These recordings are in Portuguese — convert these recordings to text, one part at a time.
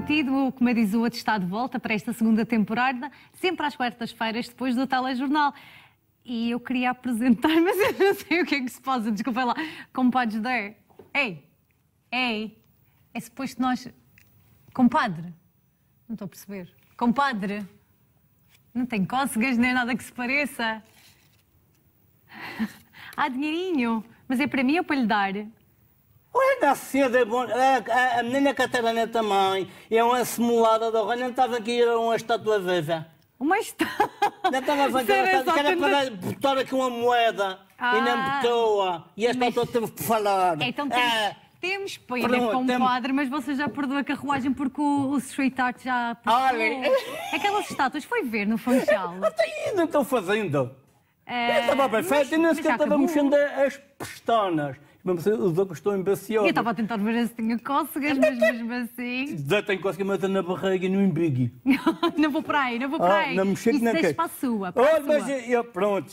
prometido, o me Diz o Outro está de volta para esta segunda temporada, sempre às quartas-feiras, depois do telejornal. E eu queria apresentar, mas eu não sei o que é que se passa, desculpa lá. Compadre der. Ei, ei, é suposto nós. Compadre. Não estou a perceber. Compadre. Não tem cócegas nem nada que se pareça. Há dinheirinho, mas é para mim ou para lhe dar? Olha, da cedo é bom. A, é, é, a, menina Catarina é também. É uma simulada da Olha, não estava aqui, era uma estátua viva. Uma estátua? Não estava aqui, era para botar aqui uma moeda ah, e não ah. botou-a. E a estátua mas... teve que falar. Então temos... É... Temos a Perdão, como tem... quadro, mas você já perdeu a carruagem porque o, o street art já Olha. Aquelas estátuas foi ver no Funchal. Até ainda estou fazendo. É... Eu estava perfeito, e nem sequer estava mexendo as pestanas mesmo assim os óculos estão embaciados. Eu estava a tentar ver se tinha cócegas, mas mesmo assim. Já tenho cócegas, mas na barriga e no embigue. não vou para aí, não vou para ah, aí. Ah, não me chegue na deixa para a sua. Olha, mas eu, pronto.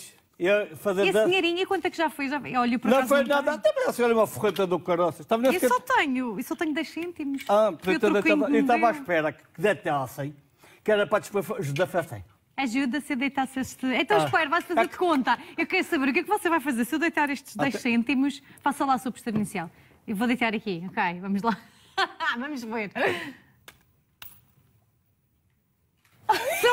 fazer e a senhorinha, quanto é que já foi? Já... Olha, por não foi nada. Até a senhora é uma ferreta do caroço Estava eu que... só tenho, eu só tenho 10 cêntimos. Ah, portanto, eu estava à espera que detassem, que era para depois da festa. Ajuda-se a deitar -se este. Então, ah. espera, vais fazer de conta. Eu quero saber o que é que você vai fazer. Se eu deitar estes 10 Até... cêntimos, faça lá a sua postura inicial. Eu vou deitar aqui, ok? Vamos lá. vamos ver.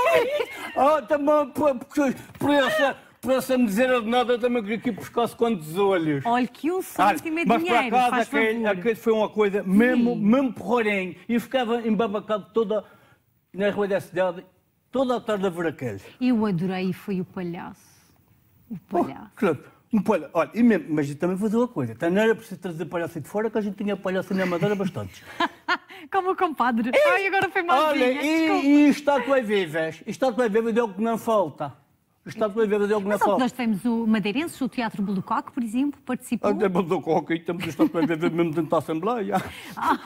oh, também, por, por, por essa por essa miséria de nada, eu também queria que buscasse quantos olhos. Olha, que um cêntimo é dinheiro, Mas para casa, aquele, aquele foi uma coisa mesmo, mesmo porrenho. E ficava embabacado toda na rua da cidade toda a tarde a ver aqueles. Eu adorei, foi o palhaço. O oh, palhaço. Oh, claro. Um palhaço. Olha, e mesmo, mas eu também vou dizer uma coisa. Então, não era preciso trazer palhaço de fora, que a gente tinha palhaço na Madeira bastante. Como o compadre. E... Ai, agora foi mal. Olha, e, e estátua vivas. Estátua vivas é o que não falta. O Estado de Avenida que alguma falta? Nós temos o Madeirense, o Teatro Bulocoque, por exemplo, participou. Até ah, Bulocoque, e temos o estátua de mesmo dentro da Assembleia. Ah.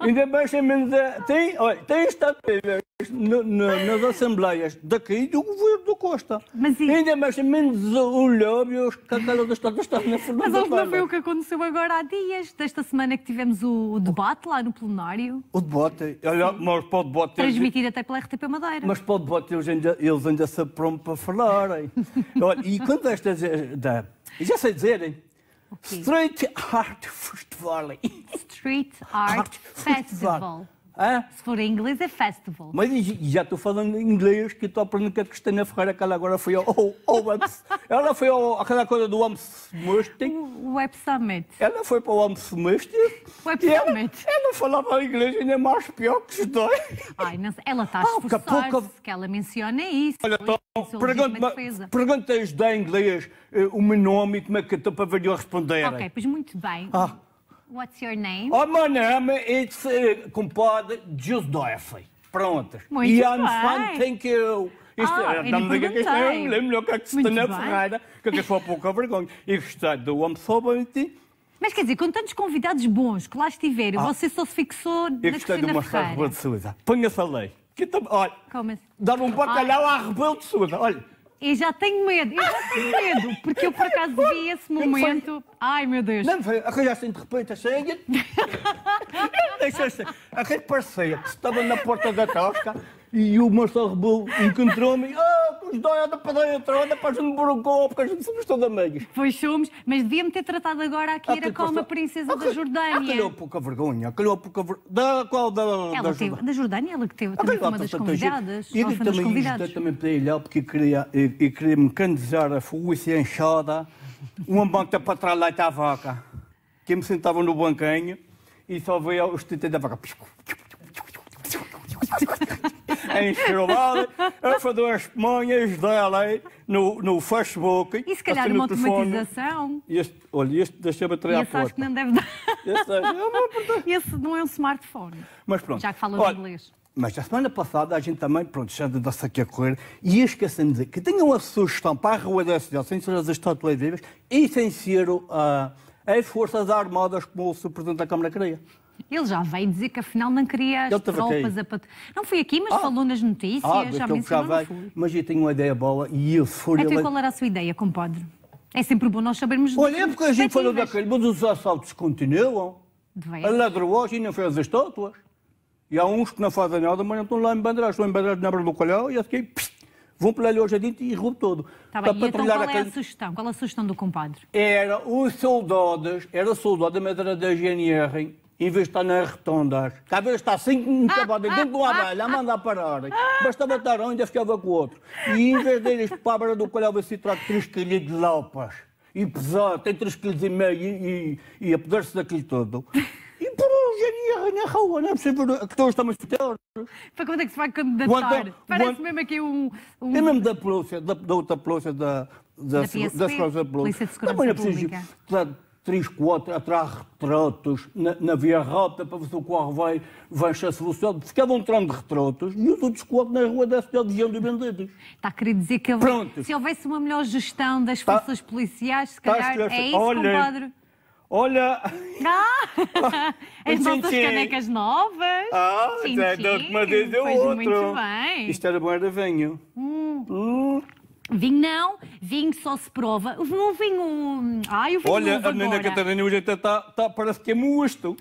Ainda bem, é menos. Tem, olha, tem estátua de Avenida no, no, nas assembleias daqui do governo do Costa. Mas e... Ainda mais menos olhóbios que aquela do Estado está na Fernanda Mas não foi o que aconteceu agora há dias, desta semana que tivemos o, o debate lá no plenário. O debate? Olha, mas para o debate... Transmitido eles... até pela RTP Madeira. Mas para o debate eles ainda, eles ainda se aprontam para falarem. Olha, e quando esta... Eh, da, já sei dizerem, okay. Street Art Festival. Street Art, Art Festival. Festival. Hã? É? Se for em inglês é festival. Mas já estou falando em inglês que estou aprendendo que a é Cristina Ferreira, que ela agora foi ao, ao UMS. ela foi ao, aquela coisa do UMS Musting. O Web Summit. Ela foi para o UMS Musting. Web Summit. Ela, ela falava inglês ainda é mais pior que os dois. Ai, não, ela está ah, a esforçar-se pouca... que ela menciona isso. Olha, então, perguntas, perguntas pergunta inglês eh, o meu nome e como é que estou para ver eu responder. Ok, pois muito bem. Ah. What's your name? Oh, my name is uh, eh, compadre Joseph. Pronto. Muito e I'm fine, thank you. Isto, ah, é, não me diga que isto é melhor que a Cristina Ferreira, que eu sou pouca vergonha. E gostei é do homem somente. Mas quer dizer, com tantos convidados bons que lá estiveram, ah, você só se fixou eu na Eu gostei é de uma Ferreira. de Souza. Põe-se a lei. Que tam... Olha, assim? dá me um bacalhau à Rebelo de Souza. Olha, e já tenho medo, eu já tenho medo, porque eu por acaso vi esse momento. Ai meu Deus. Não foi, arranjaste de repente a senha. Deixaste. A rede parecia que estava na porta da tosca e o Marcelo encontrou-me. Oh, somos doida para dentro, depois me brigou, porque a gente somos todos amigos. Pois somos, mas devia-me ter tratado agora a Kira ah, tipo, como a princesa ah, da ah, Jordânia. Calhou pouca vergonha, calhou pouca vergonha. Da qual? Da, ela teve, da Jordânia, ela que teve também tá uma das convidadas. E também isto também para lhe porque queria, eu, queria me candizar a foice enxada, uma banca para trás lá está a vaca. Que me sentava no banquinho e só veio os titãs da vaca. Piscou, piscou. em Estorobal, a fazer as manhas dela no, no Facebook. E se calhar assim, uma automatização? Este, olha, este deixa-me tirar a porta. acho que não deve dar. Este, é uma... Esse não é um smartphone. Mas pronto. Já que fala olha, inglês. Mas a semana passada a gente também, pronto, já andou-se aqui a correr e esquecemos de dizer que tenham a sugestão para a Rua da Cidade, sem ser as estátuas vivas, e sem ser uh, as Forças Armadas, como o Presidente da Câmara queria. Ele já veio dizer que afinal não queria as tropas a pat... Não fui aqui, mas ah. falou nas notícias, ah, já então mencionou. Mas eu tenho uma ideia boa e eu fui. Então, ele... qual era a sua ideia, compadre? É sempre bom nós sabermos. Olha, é porque a gente falou daquele, mas os assaltos continuam. A A ladroagem não fez as estátuas. E há uns que não fazem nada, mas estão lá em bandeiras. Estão em bandeiras na Beira do Calhau e assim, para vão pela loja dente e roubam todo. Está bem, para então qual aquele... é a sugestão? Qual é a sugestão do compadre? Era os soldados, era soldado, mas era da GNR, em vez de estar nas retondas. Que às vezes está assim, cinco acabados ah, dentro de uma abelha ah, a ah, mandar parar. Basta botar um, ainda ficava com o outro. E em vez deles para a beira do colhão, vai você traz três quilhos de lapas. E pesar, tem três quilhos e, meio, e, e, e se daquilo todo. E por hoje na rua, não é possível que hoje estamos futebol. Para quando é que se vai candidatar? Parece quanto, mesmo aqui um, um... É mesmo da polícia, da, da outra polícia, da, da, da, PSP, da segurança, da polícia. Polícia de Segurança Também Pública. É preciso, três, quatro, atrás retratos na, na via rápida para ver se o carro vai, vai encher-se velocidade. Ficava um trono de retratos e os outros quatro na rua da cidade de e vendidos. Está a querer dizer que Pronto. se houvesse uma melhor gestão das tá. forças policiais, se tá, calhar é isso, Olha, compadre? Olha! Ah, as nossas canecas novas! Ah, tchim, tchim, mas é do outro! Muito bem. Isto era bom, era vinho. Hum. Hum. Vinho não, vinho só se prova. O vinho. Ai, o vinho Olha, a menina agora. Catarina hoje até está. Tá, parece que é mosto.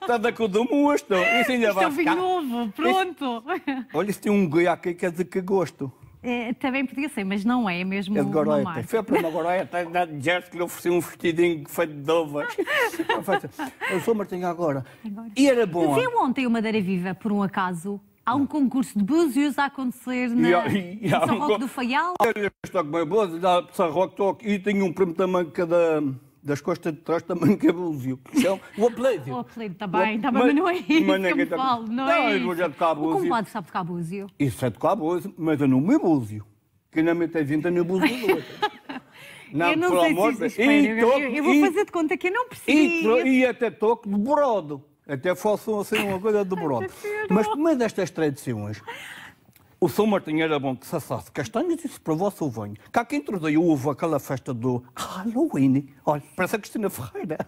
está da cor do mosto. Assim Isso ainda é vai. É um vinho novo, pronto. Isso, olha, se tem um goiaca que é de que gosto. É, também podia ser, mas não é mesmo. É de goreta. Foi para uma está a Jeff que lhe ofereci um vestidinho feito de ovas. Assim. Eu sou Martinha agora. agora. E era bom. Viu ontem o Madeira Viva, por um acaso? Há um concurso de búzios a acontecer na, e há, e há São um Roque do Faial. Estoque bem boas, da São Roque toque e tenho um prêmio também que é das costas de trás também que é búzio. Então, o apelido. o apelido, está bem, está bem, mas não é isso que eu tá... falo, não, não é isso. Já tocar búzio. O compadre sabe tocar búzio. Isso é tocar búzio, mas eu não me búzio. Que não me tem vindo no búzio do outro. Não, eu não sei se isso espera. Eu, eu, vou fazer de conta que eu não preciso. E, e até toco de brodo. Até fossem assim, uma coisa de dobrada. Mas, no meio é destas tradições, o São Martinho era bom que se assasse castanhas e se provasse o vinho. Cá quem introduziu houve aquela festa do Halloween. Olha, parece a Cristina Ferreira.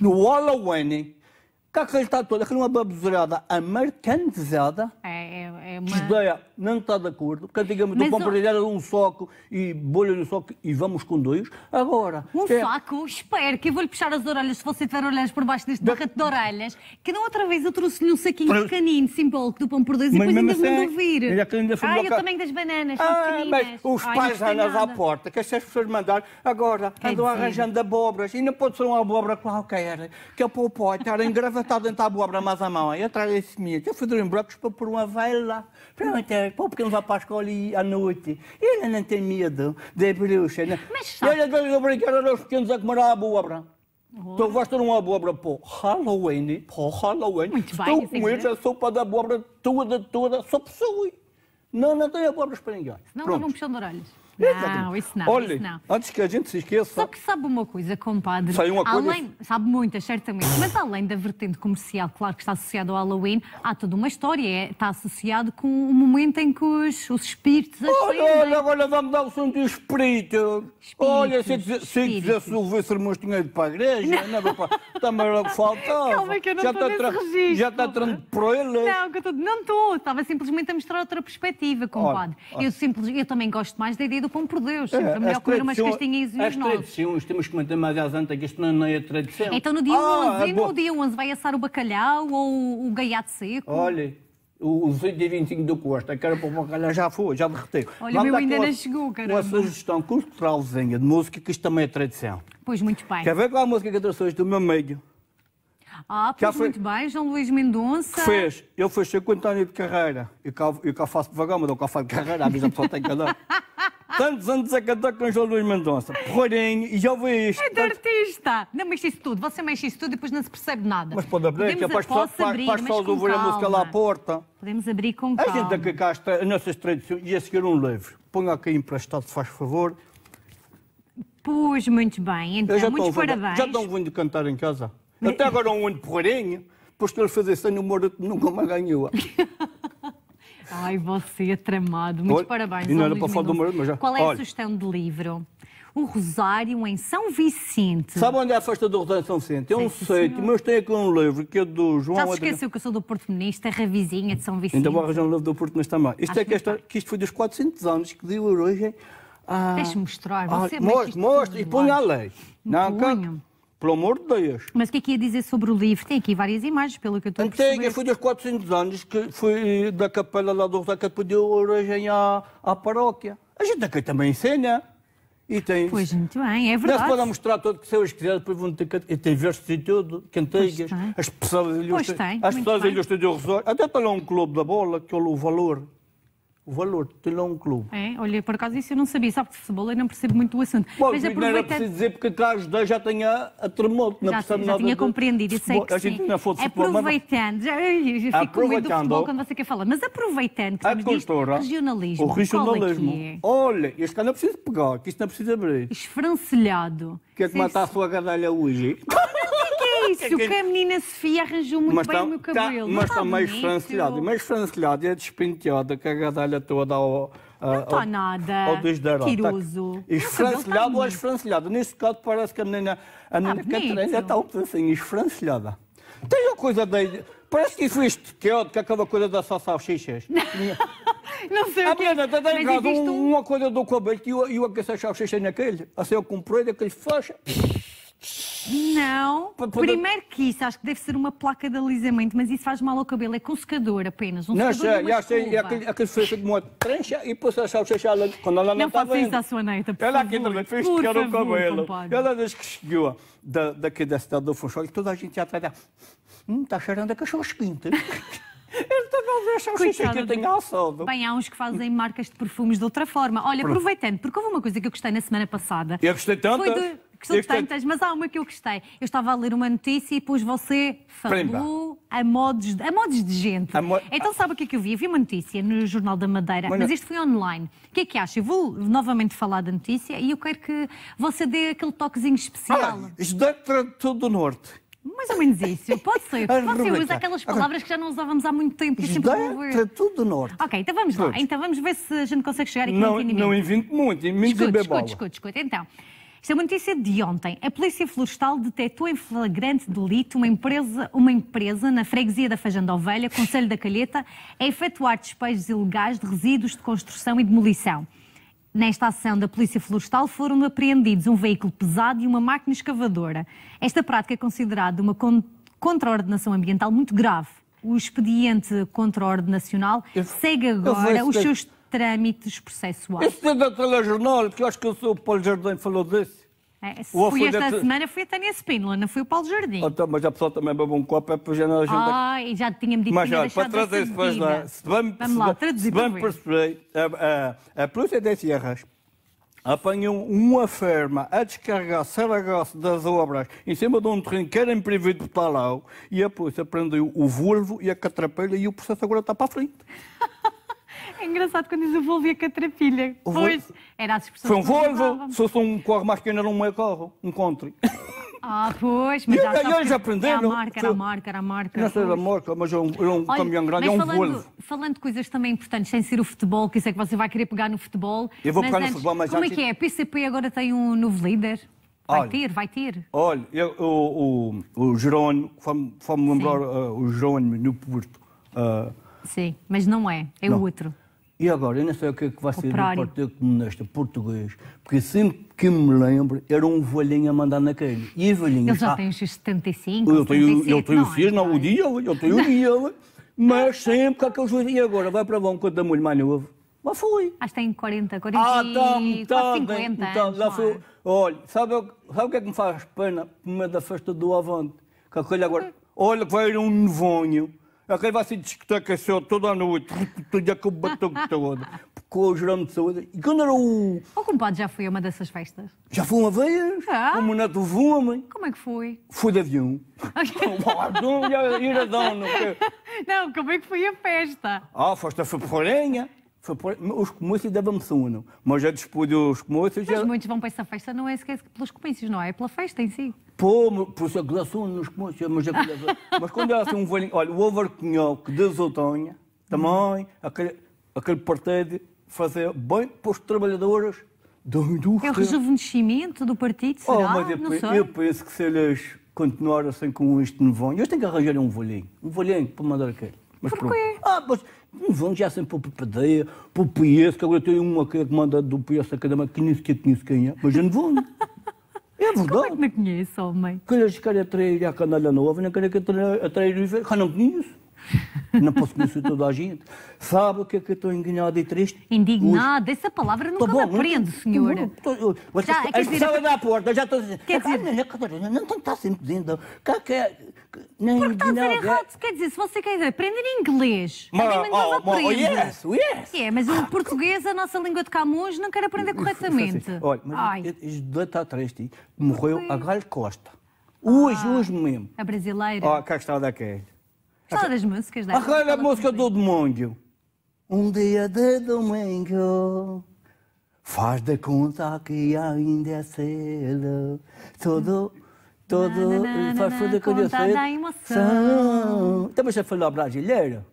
No Halloween, Cacalhado aquilo é uma baboseirada a marcantizada. É, é, é uma... Judeia é, não está de acordo, porque antigamente Mas o por era um soco e bolha no soco e vamos com dois. Agora. Um saco é soco? Espero que eu vou-lhe puxar as orelhas se você tiver orelhas por baixo deste de... de orelhas. Que não outra vez eu trouxe-lhe um saquinho Pre... pequenino, simbólico do pão por dois, e depois ainda assim, vou ouvir. Ainda ainda ah, eu também das bananas. Ah, mas os Ai, pais andam à porta, que estas pessoas mandaram. Agora, Quer andam arranjando abobras e não pode ser uma abóbora qualquer, que é para o pai estar engravado estava dentro da abóbora, mas a mão aí atrás desse mês. Eu fui dormir em Brocos para pôr uma velha lá. Pronto, pô, porque não vai para a escola à noite. E ele não tem medo de bruxa, né? Mas, e ele deu-lhe brincar aos pequenos a comer a abóbora. Uhum. Então vais ter uma abóbora para Halloween, para Halloween. Muito Estou com eles, a sopa da abóbora toda, toda, só possui. Não, não tenho abóboras para ninguém. Não, não é puxando orelhas. Não, isso não. Olha, isso não. antes que a gente se esqueça. Só que sabe uma coisa, compadre. Sei uma coisa. Além, sabe muitas, certamente. Mas além da vertente comercial, claro que está associado ao Halloween, há toda uma história. É, está associado com o momento em que os, os espíritos olha, olha, agora vamos dar o som de espírito. espírito olha, se, se, se quisesse ouvir sermões dinheiro para a igreja, não. Né, também era o que faltava. Calma, que eu não já estou tá nesse registro. Já está entrando por ele. Não, que eu tô, não estou. Estava simplesmente a mostrar outra perspectiva, compadre. Olha, olha. Eu, simples, eu também gosto mais da ideia do pão por Deus. é, melhor comer umas castanhas e nós. As tradições, temos que manter mais azante, que isto não é tradição. Então no dia ah, 11, é no dia 11 vai assar o bacalhau ou o gaiato seco? Olha, o Zé de 25 do Costa, que era para o bacalhau, já foi, já derreteu. Olha, o meu ainda não chegou, caramba. Uma sugestão culturalzinha de música, que isto também é tradição. Pois, muito bem. Quer ver qual é a música que eu trouxe hoje do meu meio? Ah, pois foi... muito bem, João Luís Mendonça. Que fez, ele fez 50 anos de carreira. Eu cá, eu cá faço devagar, mas eu cá faço de carreira, a mesma pessoa tem que andar. Tantos anos a cantar com João Luís Mendonça. Porreirinho, e já ouvi isto. É de tanto... artista. Não mexe isso tudo, você mexe isso tudo e depois não se percebe nada. Mas pode abrir, que é para as pessoas ouvirem a música lá à porta. Podemos abrir com calma. A gente aqui cá, as nossas tradições, e a seguir um livro. Ponha aqui emprestado, se faz favor. Pois, muito bem. Então, muitos parabéns. Já estão vindo cantar em casa? Até agora um ano porreirinho, depois que ele fazer sem número, nunca mais ganhou. Ai, você é tramado. Muito Olha, parabéns. E não era para falar do meu, mas já. Qual é Olha. a sugestão de livro? O Rosário em São Vicente. Sabe onde é a festa do Rosário em São Vicente? É um site, mas tem aqui um livro que é do João... Já se esqueceu Adriano. que eu sou do Porto? a é Ravizinha de São então Vicente. Ainda vou arranjar um livro do Portuenista também. Isto Acho é que, esta, que isto foi dos 400 anos que deu origem a... Deixa-me mostrar. Ah, você ah, mostra, mostra e põe a lei. Não, não. Pelo amor de Deus. Mas o que é que ia dizer sobre o livro? Tem aqui várias imagens, pelo que eu estou a perceber. Antigas foi dos 400 anos que foi da capela lá do Rosário que pediu origem à, à paróquia. A gente aqui também ensina. E tem... Pois, muito bem, é verdade. Dá-se para mostrar tudo que são as crianças, depois vão ter E tem versos e tudo, cantigas, as pessoas ilustres. Pois tem, As pessoas ilustres do Rosário. Até para lá um clube da bola, que olha é o valor o valor de ter lá um clube. É, olha, por acaso isso eu não sabia, sabe, de futebol eu não percebo muito o assunto. Bom, mas aproveitando... não era preciso dizer porque cá ajudei, já tinha a terremoto, não é percebo nada. Já tinha compreendido, eu sei que a gente Não é fosse aproveitando, já, eu já fico com medo futebol quando você quer falar, mas aproveitando que a ah, diz, regionalismo, o regionalismo, é, é? olha, este cá não é preciso pegar, que isto não é preciso abrir. Esfrancelhado. Quer que matar a sua gadalha hoje? isso, que, é que a menina Sofia arranjou muito mas bem é tá, o meu cabelo. Tá, mas está tá meio esfrancelhado, meio esfrancelhado e é despenteada, que a gadalha toda ao... Não está nada. Ao desdarão. esfrancelhado ou esfrancelhada? Nesse caso parece que a menina, a tá menina tá Catarina está um assim, esfrancelhada. Tem a coisa daí, Parece que foste é teórico, é, aquela coisa das só salsichas. Não sei a o que. A menina está em um, uma coisa do cabelo e o eu aqueci a salsicha naquele. Assim eu comprei daquele faixa. Não. Primeiro que isso, acho que deve ser uma placa de alisamento, mas isso faz mal ao cabelo, é com secador apenas. Um não, secador já, já sei, aquele, aquele fez de uma trancha e depois a o lá, quando ela não estava... Não faça isso à sua neta. por Ela aqui também fez tirar o cabelo. Compadre. Ela disse que chegou da, daqui da cidade do Funchal e toda a gente já atrás dela. Hum, está cheirando a cachorro quinta. Ele também vê salsicha que eu tenho assado. Bem, há uns que fazem marcas de perfumes de outra forma. Olha, aproveitando, porque houve uma coisa que eu gostei na semana passada. Eu gostei tanto. Foi de que são tantas, mas há uma que eu gostei. Eu estava a ler uma notícia e pois você falou a modos, a modos de gente. Mo... Então sabe o que é que eu vi? Eu vi uma notícia no Jornal da Madeira, mas, mas isto foi online. O que é que acha? Eu vou novamente falar da notícia e eu quero que você dê aquele toquezinho especial. Ah, estudante tradutor do Norte. Mais ou menos isso. Pode ser. Pode ser. Usa aquelas palavras que já não usávamos há muito tempo. Judeia, tudo do norte. Ok, então vamos lá. Então vamos ver se a gente consegue chegar aqui não, no entendimento. Não invento muito, invento bola escute, escute, escute. Então, isto é uma notícia de ontem. A Polícia Florestal detectou em flagrante delito uma empresa, uma empresa na freguesia da Fajanda Ovelha, Conselho da Calheta, a efetuar despejos ilegais de resíduos de construção e demolição. Nesta ação da Polícia Florestal foram apreendidos um veículo pesado e uma máquina escavadora. Esta prática é considerada uma contraordenação ambiental muito grave. O expediente contra a ordem nacional segue agora os seus trâmites processuais. Isso é da telejornal, porque eu acho que o Sr. Paulo Jardim falou disso. É, se Ou foi esta semana foi a Tânia Espínola, não foi o Paulo Jardim. mas a pessoa também bebeu um copo, é para já não ajudar. Ah, e já tinha-me dito mas, que tinha olha, para trazer isso depois lá. Vamos lá, traduzir para ver. Perceber, a, a, a Polícia das Sierras apanham uma ferma a descarregar saragaço das obras em cima de um terreno que era imprevido para lá e a polícia prendeu o vulvo e a catrapelha e o processo agora está para a frente. É engraçado quando diz o Volvo e a catrapilha. O pois, era a expressão Foi um Volvo, sou fosse um corre mais pequeno, era um meio carro, um country. Ah, pois, mas e já, já, aprenderam. Era a marca, era a marca, era a marca. Não sei da marca, mas é um, é um Olha, caminhão grande, é um falando, Volvo. Falando de coisas também importantes, sem ser o futebol, que isso é que você vai querer pegar no futebol. Eu vou pegar antes, no futebol, mas Como é que é? A PCP agora tem um novo líder? Vai olha, ter, vai ter. Olha, eu, o, o, o Jerónimo, fomos lembrar uh, o Jerónimo no Porto. Uh, Sim, mas não é, é o outro. E agora, eu não sei o que, é que vai ser do Partido Comunista Português, porque sempre que me lembro, era um velhinho a mandar naquele. E velhinho... Ele já tem os 75, eu tenho, 77, Eu tenho seis, não, o é? dia, eu tenho o dia, mas sempre que aqueles velhinhos... E agora, vai para lá um canto da mulher mais novo. Mas foi. Acho que tem 40, 40 ah, tá, tá, 50 tá então, anos, é? Olha, sabe, sabe o que é que me faz pena? Primeiro da festa do Avante. Que aquele agora... Hum. Olha, que vai um nevonho Aquele vai se discoteca seu toda a noite, tudo com o batom todo, com o gerando de saúde. E quando era o. O compadre já foi a uma dessas festas? Já foi uma vez? Já? Como neto voa, mãe. Como é que foi? Fui de avião. Não, iradão, não Não, como é que foi a festa? Ah, a festa foi os comícios davam me sono, mas já depois os comícios. Mas já... muitos vão para essa festa, não é sequer pelos comícios, não é? É pela festa em si. Pô, por isso é que dá-se uno nos comícios. Mas, é mas quando há assim um velhinho. Olha, o overcunhol que diz também, aquele, aquele partido fazer é bem para os trabalhadores da indústria. É o rejuvenescimento do partido, oh, será? Oh, mas eu, não eu, eu penso que se eles continuarem assim com isto, não vão. eu tenho que arranjar um velhinho, um velhinho para mandar aquele. Mas Porquê? Pronto. Ah, mas não vão já sempre para o PPD, para o PS, que agora tem uma que é comandante do PS Académico que nem sequer conheço quem é, mas eu não vou. É verdade. Como é que não conheço, homem? Que eles querem atrair a canalha nova, não querem atrair, atrair os velhos, que não conheço. Não posso conhecer toda a gente. Sabe o que é que eu estou enganado e triste? Indignado. Hoje. Essa palavra nunca tá bom, me aprende, senhor. A expressão é da porta, já estou a dizer... não tem que estar sempre dizendo. Que, que, é- nem Porque está a dizer é- errado. Quer dizer, se você quer aprender inglês, mas, a língua oh, oh aprende. Oh, yes, yes. É, mas o ah, português, a nossa língua de Camões, não quer aprender corretamente. Olha, mas está triste. Morreu a Galho Costa. Ah. Hoje, hoje mesmo. A brasileira. Ó, oh, cá está daquele. Fala tá das músicas né? música do domingo. Um dia de domingo. Faz de conta que ainda é cedo. Todo. Todo. Faz tudo que eu sei. Também já falou brasileiro?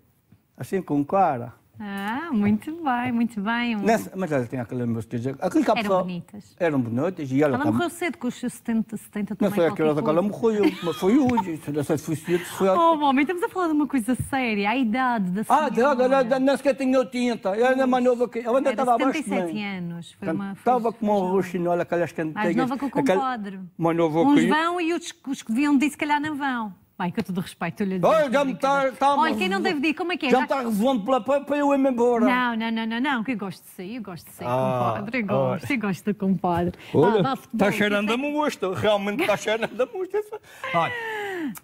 Assim com cara? Ah, muito bem, muito bem. Nessa, mas ela tem aquela música. Aquele capção, eram bonitas. Eram bonitas. E ela ela morreu cedo, com os seus 70, 70 também. Não foi aquela que ela morreu, mas foi hoje. Não sei se foi cedo, se foi. Oh, homem, estamos a falar de uma coisa séria. A idade da ah, senhora. Ah, idade, ela nem sequer tinha 80. Ela ainda é mais nova que. Ela ainda estava abaixo. 77 anos. Foi uma, estava com uma roxinola, aquelas cantigas. Mais nova que o compadre. Mais nova que Uns vão e os, os que deviam dizer, se calhar, não vão. Bem, com todo respeito, olha. já me está. Tá, Olha, quem não deve dizer, como é que é? Já me está resolvendo pela pão para eu ir-me embora. Não, não, não, não, não, que eu gosto de sair, eu gosto de sair, ah, compadre. Eu gosto, eu gosto compadre. Olha, ah, está cheirando a mosto, realmente está cheirando a mosto.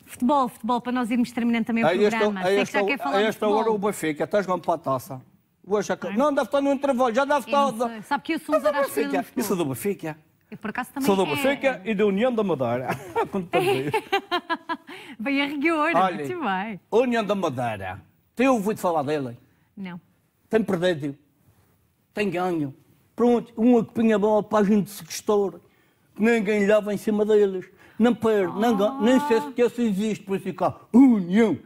Futebol, futebol, para nós irmos terminando também o programa. Esta, a esta, Sei que já quer falar a esta hora o Benfica está jogando para a taça. Hoje, é Não, deve estar no intervalo, já deve estar. Sabe que eu sou um zarasfeiro. É Isso do Benfica. É por acaso, também Sou da Seca é... e da União da Madeira. Quando Bem a rigor, Olha, muito bem. União da Madeira. Tem ouvido falar dela? Não. Tem perdido. Tem ganho. Pronto, uma é que copinha boa para a gente se gestor. Ninguém leva em cima deles. Não perde, oh. não Nem sei se isso existe, por isso ficar União.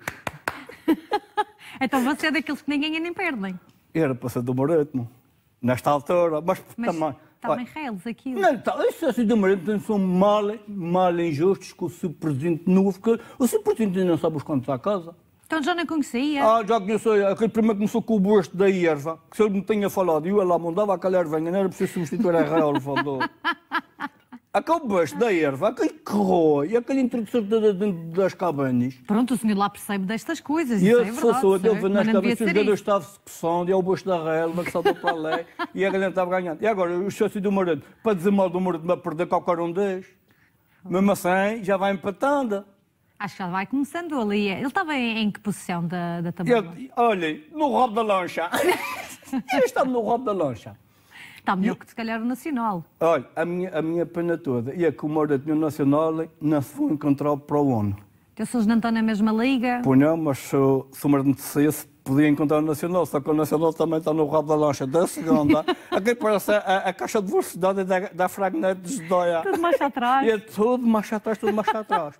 então você é daqueles que ninguém nem perdem. Era para ser do Moretmo, nesta altura, mas, mas... também estava tá em reles aquilo. Não, tá, os sócios do Marítimo são mal, mal injustos com o seu presidente novo, que o seu presidente não sabe os contos à casa. Então já não conhecia? Ah, já conhecia. Aquele primeiro começou com o bosto da erva, que se eu não tinha falado, e eu lá mandava aquela erva, não era preciso substituir a relva. Aquele baixo da erva, aquele corroa e aquele introdutor das cabanas. Pronto, o senhor lá percebe destas coisas. E esse é fosse eu vi nas cabanas, os jogadores estavam coçando, e é o baixo da relva que saltou para lá, e a galera estava ganhando. E agora, o sócio do Moreno, para dizer mal do Moreno, para perder qualquer um deles. Mesmo assim, já vai empatando. Acho que já vai começando ali. Ele estava em, em que posição da, da tabela? Olha, no rodo da lancha. Ele estava no rodo da lancha. Está melhor que, se calhar, o Nacional. Olha, a minha, a minha pena toda e que o Moura do Nacional não se foi encontrar para o ONU. Então, se eles não estão na mesma liga... Pois não, mas se, se o Moura podia encontrar o Nacional, só que o Nacional também está no rabo da lancha da segunda. Aqui parece a, a, caixa de velocidade da, da Fragnete de Zedóia. Tudo mais atrás. E é tudo mais atrás, tudo mais atrás.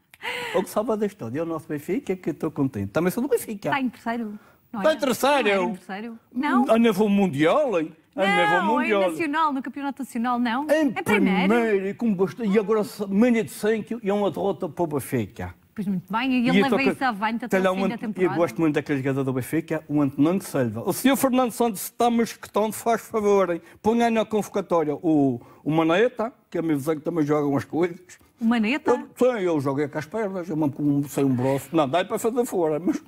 o que salva da história é o nosso Benfica, que estou contente. Também sou do Benfica. Está em terceiro. Não é? está em terceiro? Não, é terceiro. não. A nível mundial, hein? A nível mundial. Em nacional, no campeonato nacional, não? Em é primeiro. primeiro e, com bastante, e agora menos de 100 e é uma derrota para o Benfica. Pois muito bem, e ele e leva toca, isso avante até o fim da temporada. Eu gosto muito daquele jogador do Benfica, o Antonino selva O senhor Fernando Santos está mosquetão, faz favor, ponha na convocatória o, o Maneta, que é meu vizinho que também joga umas coisas. O Maneta? Eu, sim, eu joguei com as pernas, eu com, sem um braço, não dá para fazer fora, mas...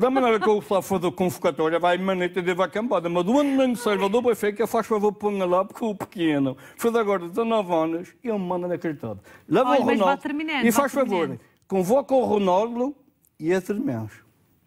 Da maneira que o lá for da convocatória, vai maneta de acampada. Mas do ano no Salvador que eu faz favor, ponha lá, porque o pequeno foi de agora 19 anos e eu me mando na cartada. Leva Olha, o Ronaldo e faz favor, convoca o Ronaldo e as irmãs.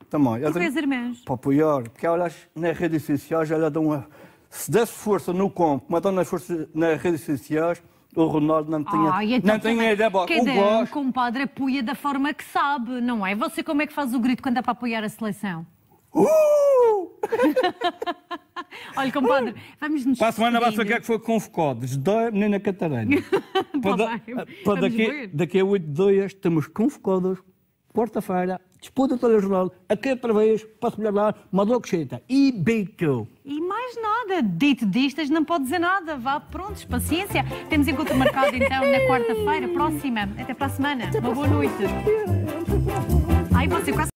Também. Por as irmãs? Para apoiar, porque elas nas redes sociais, elas dão uma... Se desse força no campo, mas dão nas, forças, nas redes sociais, o Ronaldo não tinha, ah, então não tinha é ideia. Bom, cada é um, compadre, apoia da forma que sabe, não é? Você como é que faz o grito quando é para apoiar a seleção? Uh! Olha, compadre, uh! vamos nos Para a semana vai saber é que foi convocado. Desdói a menina Catarina. Tá para, para daqui, daqui a oito dias estamos convocados, quarta-feira, disputa o telejornal, aqui através, Passo Melhor Maduro Cocheta e beijo. E mais nada, dito distas não pode dizer nada, vá prontos, paciência. Temos encontro marcado então na quarta-feira próxima. Até para a semana, uma boa noite. Ai, você quase...